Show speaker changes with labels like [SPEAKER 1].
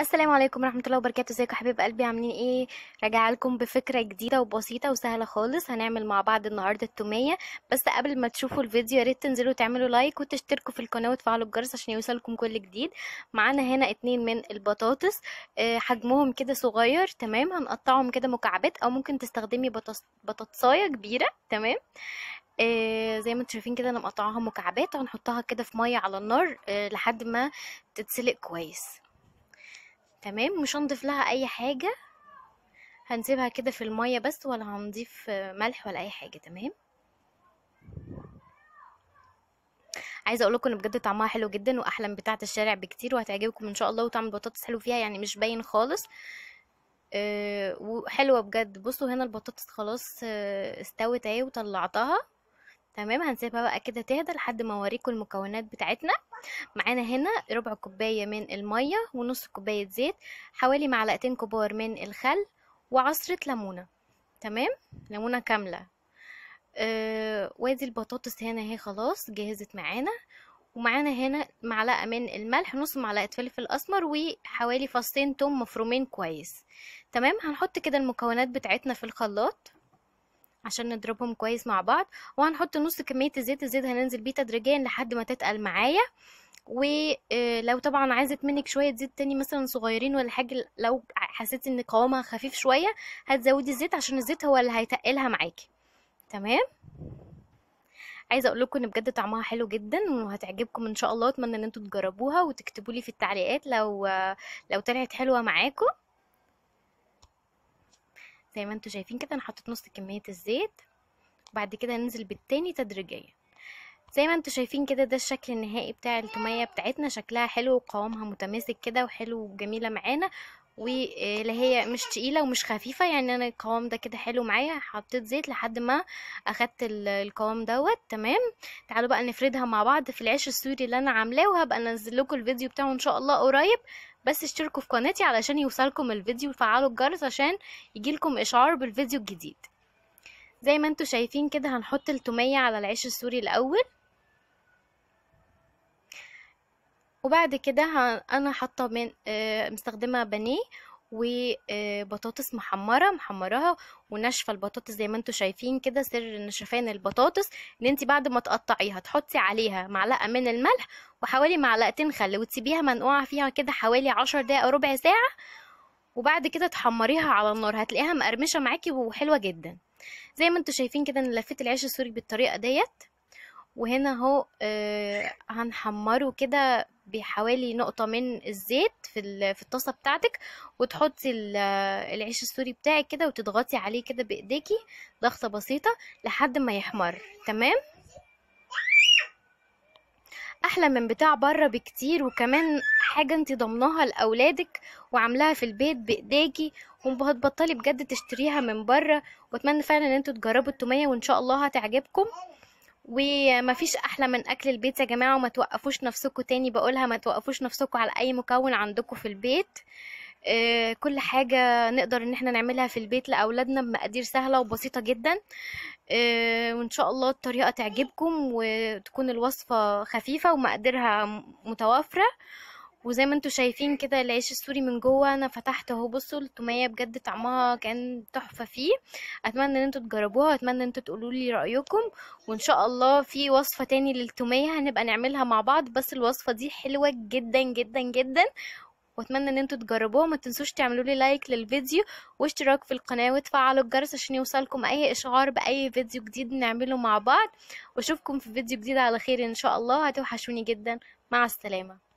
[SPEAKER 1] السلام عليكم ورحمه الله وبركاته ازيكم حبيب قلبي عاملين ايه راجع لكم بفكره جديده وبسيطه وسهله خالص هنعمل مع بعض النهارده التوميه بس قبل ما تشوفوا الفيديو يا ريت تنزلوا تعملوا لايك وتشتركوا في القناه وتفعلوا الجرس عشان يوصلكم كل جديد معانا هنا اتنين من البطاطس آه، حجمهم كده صغير تمام هنقطعهم كده مكعبات او ممكن تستخدمي بطاطسايه كبيره تمام إيه زي ما انتم شايفين كده انا مقطعاها مكعبات وهنحطها كده في ميه على النار إيه لحد ما تتسلق كويس تمام مش هنضيف لها اي حاجة هنسيبها كده في المية بس ولا هنضيف ملح ولا اي حاجة تمام عايزه اقول لكم ان بجد طعمها حلو جدا واحلى من بتاعه الشارع بكتير وهتعجبكم ان شاء الله وطعم البطاطس حلو فيها يعني مش باين خالص آه، وحلوه بجد بصوا هنا البطاطس خلاص آه، استوت اهي وطلعتها تمام هنسيبها بقى كده تهدى لحد ما اوريكم المكونات بتاعتنا معانا هنا ربع كوبايه من الميه ونص كوبايه زيت حوالي معلقتين كبار من الخل وعصره ليمونه تمام ليمونه كامله آه وادي البطاطس هنا اهي خلاص جهزت معانا ومعانا هنا معلقه من الملح نص معلقه فلفل اسمر وحوالي فصين توم مفرومين كويس تمام هنحط كده المكونات بتاعتنا في الخلاط عشان نضربهم كويس مع بعض وهنحط نص كمية الزيت الزيت هننزل بيه تدريجيا لحد ما تتقل معايا ولو آه، طبعا عايزه منك شويه زيت تاني مثلا صغيرين ولا حاجه لو حسيتي ان قوامها خفيف شويه هتزودي الزيت عشان الزيت هو اللي هيتقلها معاكي تمام عايزه اقول لكم ان بجد طعمها حلو جدا وهتعجبكم ان شاء الله اتمنى ان انتوا تجربوها وتكتبوا لي في التعليقات لو آه، لو طلعت حلوه معاكم زي ما انتوا شايفين كده انا حطيت نص كميه الزيت بعد كده ننزل بالتاني تدريجيا زي ما انتوا شايفين كده ده الشكل النهائي بتاع التوميه بتاعتنا شكلها حلو وقوامها متماسك كده وحلو وجميله معانا واللي هي مش تقيله ومش خفيفه يعني انا القوام ده كده حلو معايا حطيت زيت لحد ما اخدت القوام دوت تمام تعالوا بقى نفردها مع بعض في العيش السوري اللي انا عاملاه وهبقى انزل لكم الفيديو بتاعه ان شاء الله قريب بس اشتركوا في قناتي علشان يوصلكم الفيديو وفعلوا الجرس عشان يجيلكم اشعار بالفيديو الجديد زي ما انتم شايفين كده هنحط التوميه على العيش السوري الاول وبعد كده انا حاطه من آه، مستخدمه بانيه وبطاطس آه، محمره محمراها وناشفه البطاطس زي ما انتم شايفين كده سر نشفان البطاطس ان انت بعد ما تقطعيها تحطي عليها معلقه من الملح وحوالي معلقتين خل وتسيبيها منقوعه فيها كده حوالي عشر دقايق او ربع ساعه وبعد كده تحمريها على النار هتلاقيها مقرمشه معاكي وحلوه جدا زي ما انتم شايفين كده انا لفيت العيش السوري بالطريقه ديت وهنا اهو آه، هنحمره كده بحوالي نقطه من الزيت في في الطاسه بتاعتك وتحطي العيش السوري بتاعك كده وتضغطي عليه كده بايديكي ضغطه بسيطه لحد ما يحمر تمام احلى من بتاع بره بكتير وكمان حاجه انت ضمناها لاولادك وعاملاها في البيت بايديكي وهتبطلي بجد تشتريها من بره واتمنى فعلا ان انتوا تجربوا التوميه وان شاء الله هتعجبكم ومفيش احلى من اكل البيت يا جماعه وما توقفوش نفسكم تاني بقولها ما توقفوش نفسكم على اي مكون عندكم في البيت آه، كل حاجة نقدر ان احنا نعملها في البيت لأولادنا بمقادير سهلة وبسيطة جدا آه، وان شاء الله الطريقة تعجبكم وتكون الوصفة خفيفة ومقاديرها متوافرة وزي ما انتم شايفين كده العيش السوري من جوه انا فتحت اهو بصوا التوميه بجد طعمها كان تحفه فيه اتمنى ان انتم تجربوها واتمنى ان انتم تقولوا لي رايكم وان شاء الله في وصفه تاني للتوميه هنبقى نعملها مع بعض بس الوصفه دي حلوه جدا جدا جدا واتمنى ان انتم تجربوها ما تنسوش تعملوا لي لايك للفيديو واشتراك في القناه وتفعلوا الجرس عشان يوصلكم اي اشعار باي فيديو جديد نعمله مع بعض واشوفكم في فيديو جديد على خير ان شاء الله هتوحشوني جدا مع السلامه